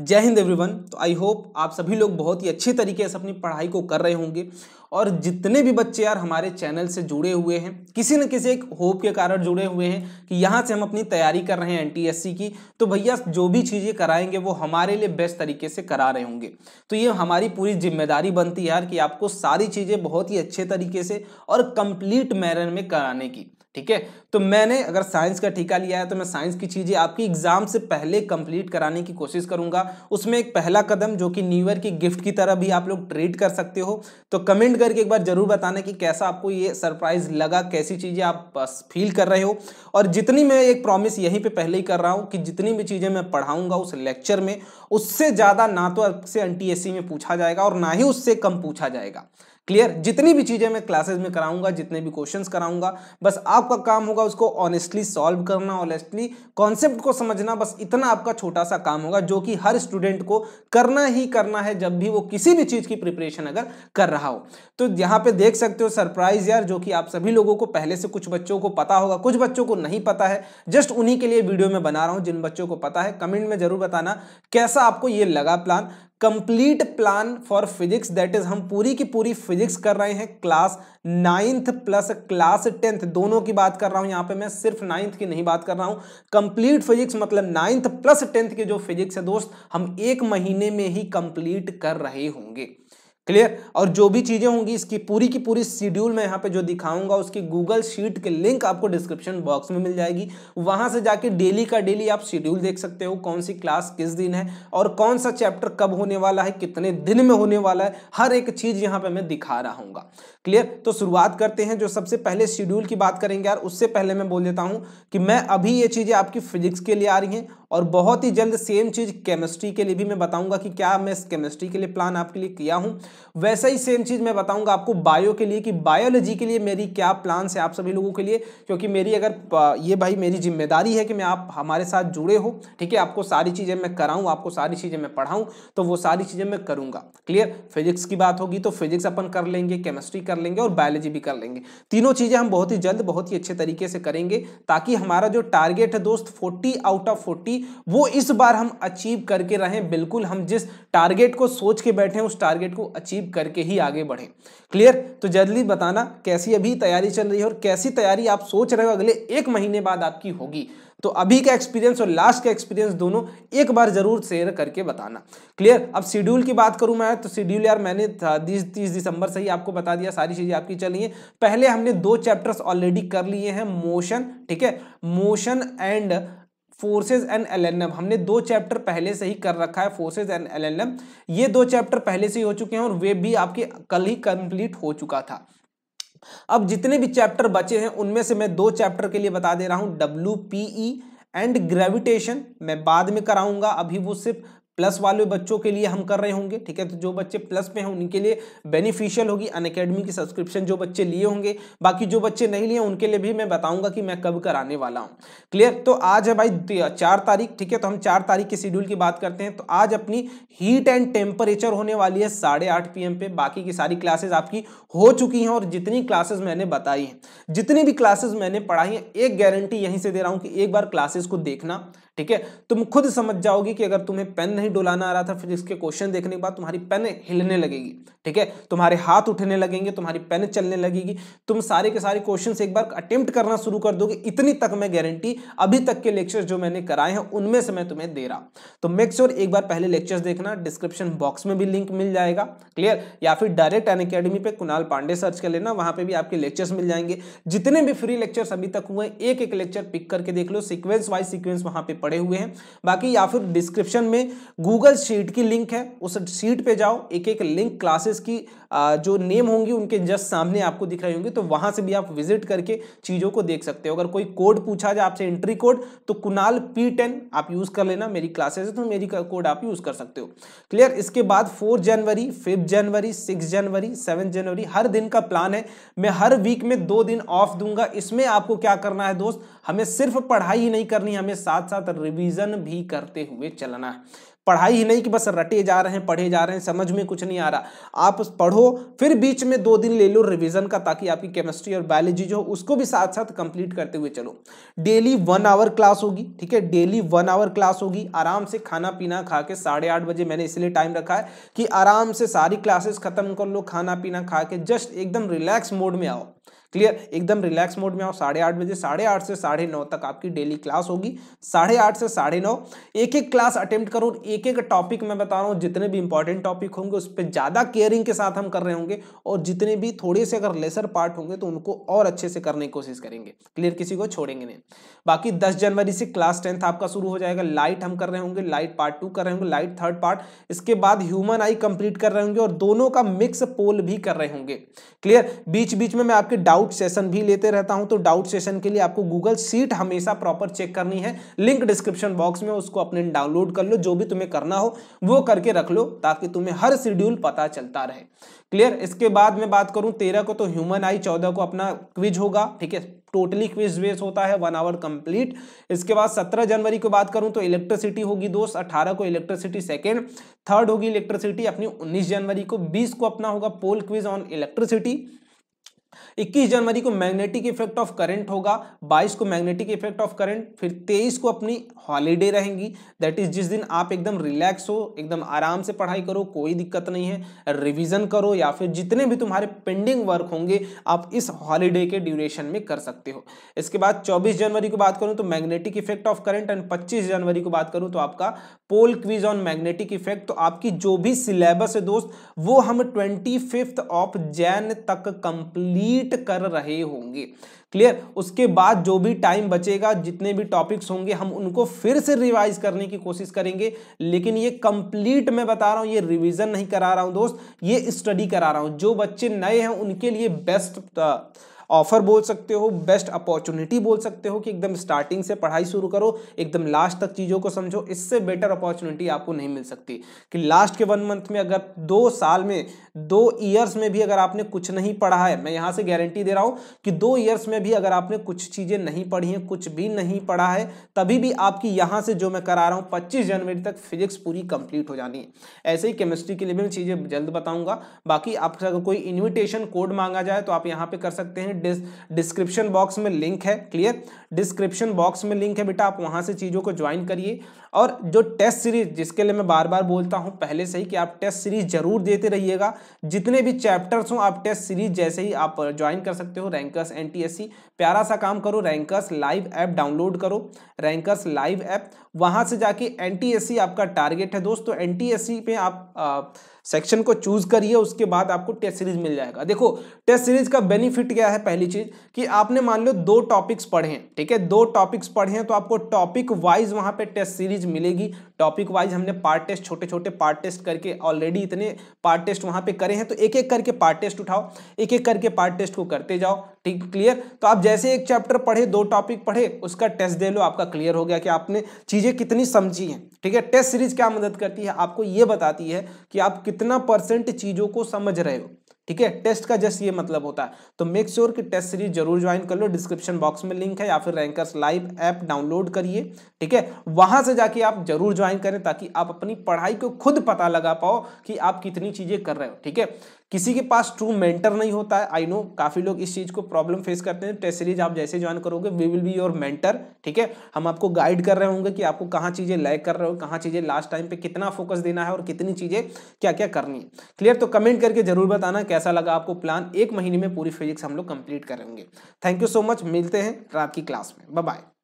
जय हिंद एवरीवन तो I hope आप सभी लोग बहुत ही अच्छे तरीके से अपनी पढ़ाई को कर रहे होंगे और जितने भी बच्चे यार हमारे चैनल से जुड़े हुए हैं किसी न किसी एक होप के कारण जुड़े हुए हैं कि यहाँ से हम अपनी तैयारी कर रहे हैं एनटीएससी की तो भैया जो भी चीज़ें कराएंगे वो हमारे लिए बेस्ट तरीके से करा रहे होंगे तो ये हमारी पूरी जिम्मेदारी बनती है यार कि आपको सारी चीज़ें बहुत ही अच्छे तरीके से और कंप्लीट मैनर में कराने की ठीक है तो मैंने अगर साइंस का ठीका लिया है तो मैं साइंस की चीज़ें आपकी एग्ज़ाम से पहले कंप्लीट कराने की कोशिश करूंगा उसमें एक पहला कदम जो कि न्यू ईयर की गिफ्ट की तरह भी आप लोग ट्रीट कर सकते हो तो कमेंट करके एक बार ज़रूर बताना कि कैसा आपको ये सरप्राइज़ लगा कैसी चीज़ें आप फील कर रहे हो और जितनी मैं एक प्रॉमिस यहीं पर पहले ही कर रहा हूँ कि जितनी भी चीज़ें मैं पढ़ाऊँगा उस लेक्चर में उससे ज़्यादा ना तो आपसे एन में पूछा जाएगा और ना ही उससे कम पूछा जाएगा क्लियर जितनी भी चीज़ें मैं क्लासेज में कराऊंगा जितने भी क्वेश्चंस कराऊंगा बस आप आपका काम होगा उसको ऑनेस्टली सॉल्व करना ऑनेस्टली कॉन्सेप्ट को समझना बस इतना आपका छोटा सा काम होगा जो कि हर स्टूडेंट को करना ही करना है जब भी वो किसी भी चीज़ की प्रिपरेशन अगर कर रहा हो तो यहाँ पे देख सकते हो सरप्राइज यार जो कि आप सभी लोगों को पहले से कुछ बच्चों को पता होगा कुछ बच्चों को नहीं पता है जस्ट उन्हीं के लिए वीडियो में बना रहा हूं जिन बच्चों को पता है कमेंट में जरूर बताना कैसा आपको ये लगा plan complete plan for physics that is हम पूरी की पूरी फिजिक्स कर रहे हैं class ninth plus class tenth दोनों की बात कर रहा हूं यहां पे मैं सिर्फ नाइन्थ की नहीं बात कर रहा हूं कंप्लीट फिजिक्स मतलब नाइन्थ प्लस टेंथ की जो फिजिक्स है दोस्त हम एक महीने में ही कंप्लीट कर रहे होंगे क्लियर और जो भी चीज़ें होंगी इसकी पूरी की पूरी शेड्यूल मैं यहाँ पे जो दिखाऊंगा उसकी गूगल शीट के लिंक आपको डिस्क्रिप्शन बॉक्स में मिल जाएगी वहाँ से जाके डेली का डेली आप शेड्यूल देख सकते हो कौन सी क्लास किस दिन है और कौन सा चैप्टर कब होने वाला है कितने दिन में होने वाला है हर एक चीज़ यहाँ पर मैं दिखा रहा हूँ क्लियर तो शुरुआत करते हैं जो सबसे पहले शेड्यूल की बात करेंगे यार उससे पहले मैं बोल देता हूँ कि मैं अभी ये चीज़ें आपकी फिजिक्स के लिए आ रही हैं और बहुत ही जल्द सेम चीज़ केमिस्ट्री के लिए भी मैं बताऊंगा कि क्या मैं केमिस्ट्री के लिए प्लान आपके लिए किया हूं वैसा ही सेम चीज़ मैं बताऊंगा आपको बायो के लिए कि बायोलॉजी के लिए मेरी क्या प्लान है आप सभी लोगों के लिए क्योंकि मेरी अगर ये भाई मेरी जिम्मेदारी है कि मैं आप हमारे साथ जुड़े हो ठीक है आपको सारी चीज़ें मैं कराऊँ आपको सारी चीज़ें मैं पढ़ाऊँ तो वो सारी चीज़ें मैं करूँगा क्लियर फिजिक्स की बात होगी तो फिजिक्स अपन कर लेंगे केमिस्ट्री कर लेंगे और बायोलॉजी भी कर लेंगे तीनों चीज़ें हम बहुत ही जल्द बहुत ही अच्छे तरीके से करेंगे ताकि हमारा जो टारगेट है दोस्त फोर्टी आउट ऑफ फोर्टी वो इस बार हम अचीव करके रहें बिल्कुल हम जिस टारगेट को सोच के बैठे उस टारगेट को अचीव करके ही आगे बढ़ें क्लियर तो जल्दी बताना कैसी अभी तैयारी चल रही है और कैसी तैयारी आप सोच रहे हो अगले एक महीने बाद आपकी होगी तो अभी का एक्सपीरियंस और लास्ट का एक्सपीरियंस दोनों एक बार जरूर शेयर करके बताना क्लियर अब शेड्यूल की बात करूं मैं तो शेड्यूल यार मैंने तीस दिसंबर से ही आपको बता दिया सारी चीज़ें आपकी चल रही हैं पहले हमने दो चैप्टर्स ऑलरेडी कर लिए हैं मोशन ठीक है motion and forces and LNM हमने दो चैप्टर पहले से ही कर रखा है फोर्सेज एंड एलएनएम ये दो चैप्टर पहले से ही हो चुके हैं और वे भी आपके कल ही कंप्लीट हो चुका था अब जितने भी चैप्टर बचे हैं उनमें से मैं दो चैप्टर के लिए बता दे रहा हूं डब्ल्यू पीई एंड ग्रेविटेशन मैं बाद में कराऊंगा अभी वो सिर्फ प्लस वाले बच्चों के लिए हम कर रहे होंगे ठीक है तो जो बच्चे प्लस में हैं उनके लिए बेनिफिशियल होगी अन की सब्सक्रिप्शन जो बच्चे लिए होंगे बाकी जो बच्चे नहीं लिए उनके लिए भी मैं बताऊंगा कि मैं कब कराने वाला हूँ क्लियर तो आज है भाई चार तारीख ठीक है तो हम चार तारीख के शेड्यूल की बात करते हैं तो आज अपनी हीट एंड टेम्परेचर होने वाली है साढ़े आठ पी पे बाकी की सारी क्लासेज आपकी हो चुकी हैं और जितनी क्लासेज मैंने बताई हैं जितनी भी क्लासेज मैंने पढ़ाई हैं एक गारंटी यहीं से दे रहा हूँ कि एक बार क्लासेस को देखना ठीक है तुम खुद समझ जाओगी कि अगर तुम्हें पेन नहीं डुलाना आ रहा था फिर इसके क्वेश्चन देखने के बाद तुम्हारी पेन हिलने लगेगी ठीक है तुम्हारे हाथ उठने लगेंगे तुम्हारी पेन चलने लगेगी तुम सारे के सारे क्वेश्चन एक बार अटेम्प्ट करना शुरू कर दोगे इतनी तक मैं गारंटी अभी तक के लेक्चर जो मैंने कराए हैं उनमें से मैं तुम्हें दे रहा तो मेक श्योर एक बार पहले लेक्चर देखना डिस्क्रिप्शन बॉक्स में भी लिंक मिल जाएगा क्लियर या फिर डायरेक्ट एन अकेडमी पर कुणाल पांडे सर्च कर लेना वहां पर भी आपके लेक्चर्स मिल जाएंगे जितने भी फ्री लेक्चर्स अभी तक हुए एक एक लेक्चर पिक करके देख लो सिक्वेंस वाइज सिक्वेंस वहां पर पड़े हुए हैं बाकी या फिर डिस्क्रिप्शन में गूगल शीट की लिंक है उस शीट पे जाओ एक एक लिंक क्लासेस की जो नेम होंगी उनके जस्ट सामने आपको दिख रही होंगी तो वहाँ से भी आप विजिट करके चीज़ों को देख सकते हो अगर कोई कोड पूछा जाए आपसे एंट्री कोड तो कुनाल पी आप यूज़ कर लेना मेरी क्लासेस है तो मेरी कोड आप यूज़ कर सकते हो क्लियर इसके बाद फोर जनवरी फिफ्थ जनवरी सिक्स जनवरी सेवन जनवरी हर दिन का प्लान है मैं हर वीक में दो दिन ऑफ दूंगा इसमें आपको क्या करना है दोस्त हमें सिर्फ पढ़ाई ही नहीं करनी हमें साथ साथ रिवीजन भी करते हुए चलना है पढ़ाई ही नहीं कि बस रटे जा रहे हैं पढ़े जा रहे हैं समझ में कुछ नहीं आ रहा आप पढ़ो फिर बीच में दो दिन ले लो रिवीजन का ताकि आपकी केमिस्ट्री और बायोलॉजी जो उसको भी साथ साथ कंप्लीट करते हुए चलो डेली वन आवर क्लास होगी ठीक है डेली वन आवर क्लास होगी आराम से खाना पीना खा के साढ़े आठ बजे मैंने इसलिए टाइम रखा है कि आराम से सारी क्लासेस खत्म कर लो खाना पीना खा के जस्ट एकदम रिलैक्स मोड में आओ क्लियर एकदम रिलैक्स मोड में आओ साढ़े आठ बजे साढ़े आठ से साढ़े नौ तक आपकी डेली क्लास होगी साढ़े आठ से साढ़े नौ एक एक क्लास अटेम्प्ट करो एक एक टॉपिक मैं बता रहा हूँ जितने भी इंपॉर्टेंट टॉपिक होंगे उस पर ज़्यादा केयरिंग के साथ हम कर रहे होंगे और जितने भी थोड़े से अगर लेसर पार्ट होंगे तो उनको और अच्छे से करने की कोशिश करेंगे क्लियर किसी को छोड़ेंगे नहीं बाकी दस जनवरी से क्लास टेंथ आपका शुरू हो जाएगा लाइट हम कर रहे होंगे लाइट पार्ट टू कर रहे होंगे लाइट थर्ड पार्ट इसके बाद ह्यूमन आई कंप्लीट कर रहे होंगे और दोनों का मिक्स पोल भी कर रहे होंगे क्लियर बीच बीच में मैं आपके डाउट डाउट सेशन भी लेते रहता हूं तो डाउट सेशन के लिए आपको गूगल सीट हमेशा प्रॉपर चेक करनी है लिंक डिस्क्रिप्शन बॉक्स में उसको अपने डाउनलोड कर लो जो भी तुम्हें करना हो वो करके रख लो ताकि तुम्हें हर शेड्यूल पता चलता रहे क्लियर इसके बाद मैं बात करूं तेरह को तो ह्यूमन आई चौदह को अपना क्विज होगा ठीक है टोटली क्विज बेस होता है वन आवर कंप्लीट इसके बाद सत्रह जनवरी को बात करूं तो इलेक्ट्रिसिटी होगी दोस्त अठारह को इलेक्ट्रिसिटी सेकेंड थर्ड होगी इलेक्ट्रिसिटी अपनी उन्नीस जनवरी को बीस को अपना होगा पोल क्विज ऑन इलेक्ट्रिसिटी 21 जनवरी को मैग्नेटिक इफेक्ट ऑफ करंट होगा 22 को मैग्नेटिक इफेक्ट ऑफ करंट फिर 23 को अपनी हॉलीडे रहेंगी दैट इज जिस दिन आप एकदम रिलैक्स हो एकदम आराम से पढ़ाई करो कोई दिक्कत नहीं है रिविजन करो या फिर जितने भी तुम्हारे पेंडिंग वर्क होंगे आप इस हॉलीडे के ड्यूरेशन में कर सकते हो इसके बाद चौबीस जनवरी को बात करूँ तो magnetic effect of current and पच्चीस जनवरी को बात करूँ तो आपका poll quiz on magnetic effect तो आपकी जो भी सिलेबस है दोस्त वो हम ट्वेंटी ऑफ जैन तक कंप्लीट कंप्लीट कर रहे होंगे क्लियर उसके बाद जो भी टाइम बचेगा जितने भी टॉपिक्स होंगे हम उनको फिर से रिवाइज करने की कोशिश करेंगे लेकिन ये कंप्लीट मैं बता रहा हूँ ये रिवीजन नहीं करा रहा हूँ दोस्त ये स्टडी करा रहा हूँ जो बच्चे नए हैं उनके लिए बेस्ट ऑफर बोल सकते हो बेस्ट अपॉर्चुनिटी बोल सकते हो कि एकदम स्टार्टिंग से पढ़ाई शुरू करो एकदम लास्ट तक चीज़ों को समझो इससे बेटर अपॉर्चुनिटी आपको नहीं मिल सकती कि लास्ट के वन मंथ में अगर दो साल में दो ईयर्स में भी अगर आपने कुछ नहीं पढ़ा है मैं यहाँ से गारंटी दे रहा हूँ कि दो ईयर्स में भी अगर आपने कुछ चीज़ें नहीं पढ़ी हैं कुछ भी नहीं पढ़ा है तभी भी आपकी यहाँ से जो मैं करा रहा हूँ पच्चीस जनवरी तक फिजिक्स पूरी कंप्लीट हो जानी है ऐसे ही केमिस्ट्री के लिए भी मैं चीज़ें जल्द बताऊँगा बाकी आपसे अगर कोई इन्विटेशन कोड मांगा जाए तो आप यहाँ पर कर सकते हैं डिस्क्रिप्शन बॉक्स में लिंक है क्लियर डिस्क्रिप्शन बॉक्स में लिंक है बेटा आप वहाँ से चीज़ों को ज्वाइन करिए और जो टेस्ट सीरीज जिसके लिए मैं बार बार बोलता हूँ पहले से ही कि आप टेस्ट सीरीज जरूर देते रहिएगा जितने भी चैप्टर्स हों आप टेस्ट सीरीज जैसे ही आप ज्वाइन कर सकते हो रैंकर्स एन प्यारा सा काम करो रैंकर्स लाइव ऐप डाउनलोड करो रैंकर्स लाइव ऐप वहाँ से जाके एन आपका टारगेट है दोस्तों एन टी आप आ, सेक्शन को चूज करिए उसके बाद आपको टेस्ट सीरीज मिल जाएगा देखो टेस्ट सीरीज का बेनिफिट क्या है पहली चीज कि आपने मान लो दो टॉपिक्स पढ़े हैं ठीक है दो टॉपिक्स पढ़े हैं तो आपको टॉपिक वाइज वहां पे टेस्ट सीरीज मिलेगी टॉपिक वाइज हमने पार्ट टेस्ट छोटे छोटे पार्ट टेस्ट करके ऑलरेडी इतने पार्ट टेस्ट वहाँ पे करे हैं तो एक एक करके पार्ट टेस्ट उठाओ एक एक करके पार्ट टेस्ट को करते जाओ ठीक क्लियर तो आप जैसे एक चैप्टर पढ़े दो टॉपिक पढ़े उसका टेस्ट दे लो आपका क्लियर हो गया कि आपने चीज़ें कितनी समझी हैं ठीक है टेस्ट सीरीज क्या मदद करती है आपको ये बताती है कि आप कितना परसेंट चीज़ों को समझ रहे हो ठीक है टेस्ट का जस्ट ये मतलब होता है तो मेक श्योर sure कि टेस्ट सीरीज जरूर ज्वाइन कर लो डिस्क्रिप्शन बॉक्स में लिंक है या फिर रैंकर्स लाइव ऐप डाउनलोड करिए ठीक है वहां से जाके आप जरूर ज्वाइन करें ताकि आप अपनी पढ़ाई को खुद पता लगा पाओ कि आप कितनी चीजें कर रहे हो ठीक है किसी के पास ट्रू मेंटर नहीं होता है आई नो काफ़ी लोग इस चीज़ को प्रॉब्लम फेस करते हैं टेस्ट सीरीज आप जैसे ज्वाइन करोगे we will be your mentor ठीक है हम आपको गाइड कर रहे होंगे कि आपको कहाँ चीज़ें लाइक कर रहे हो कहाँ चीज़ें लास्ट टाइम पे कितना फोकस देना है और कितनी चीज़ें क्या क्या करनी है क्लियर तो कमेंट करके जरूर बताना कैसा लगा आपको प्लान एक महीने में पूरी फिजिक्स हम लोग कंप्लीट करेंगे थैंक यू सो मच मिलते हैं रात की क्लास में बाय